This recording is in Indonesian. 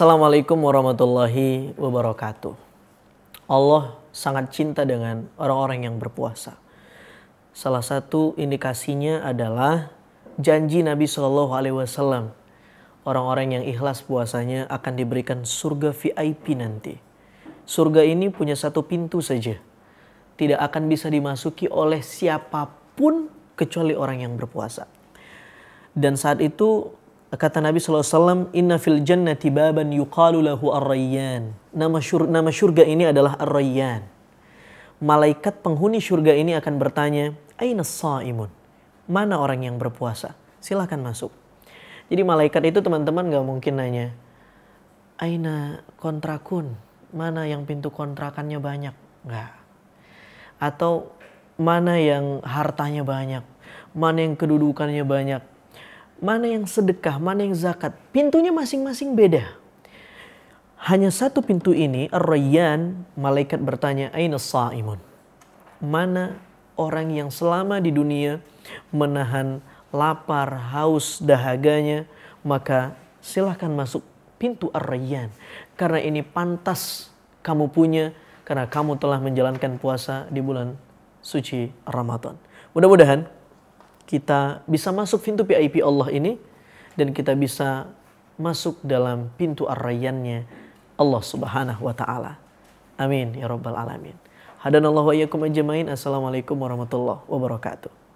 Assalamualaikum warahmatullahi wabarakatuh. Allah sangat cinta dengan orang-orang yang berpuasa. Salah satu indikasinya adalah janji Nabi Shallallahu Alaihi Wasallam. Orang-orang yang ikhlas puasanya akan diberikan surga VIP nanti. Surga ini punya satu pintu saja. Tidak akan bisa dimasuki oleh siapapun kecuali orang yang berpuasa. Dan saat itu Kata Nabi SAW, Inna fil jannati baban yuqalu lahu ar-rayyan. Nama, syur, nama syurga ini adalah ar-rayyan. Malaikat penghuni syurga ini akan bertanya, Aina sa'imun? Mana orang yang berpuasa? Silahkan masuk. Jadi malaikat itu teman-teman gak mungkin nanya, Aina kontrakun? Mana yang pintu kontrakannya banyak? Enggak. Atau mana yang hartanya banyak? Mana yang kedudukannya banyak? mana yang sedekah, mana yang zakat. Pintunya masing-masing beda. Hanya satu pintu ini, Ar-Rayyan, malaikat bertanya, Aina sa'imun? Mana orang yang selama di dunia menahan lapar, haus, dahaganya, maka silahkan masuk pintu Ar-Rayyan. Karena ini pantas kamu punya, karena kamu telah menjalankan puasa di bulan suci Ramadan. Mudah-mudahan kita bisa masuk pintu VIP Allah ini dan kita bisa masuk dalam pintu arrayannya Allah Subhanahu wa taala. Amin ya rabbal alamin. Hadanallahu wa iyyakum ajmain. Assalamualaikum warahmatullahi wabarakatuh.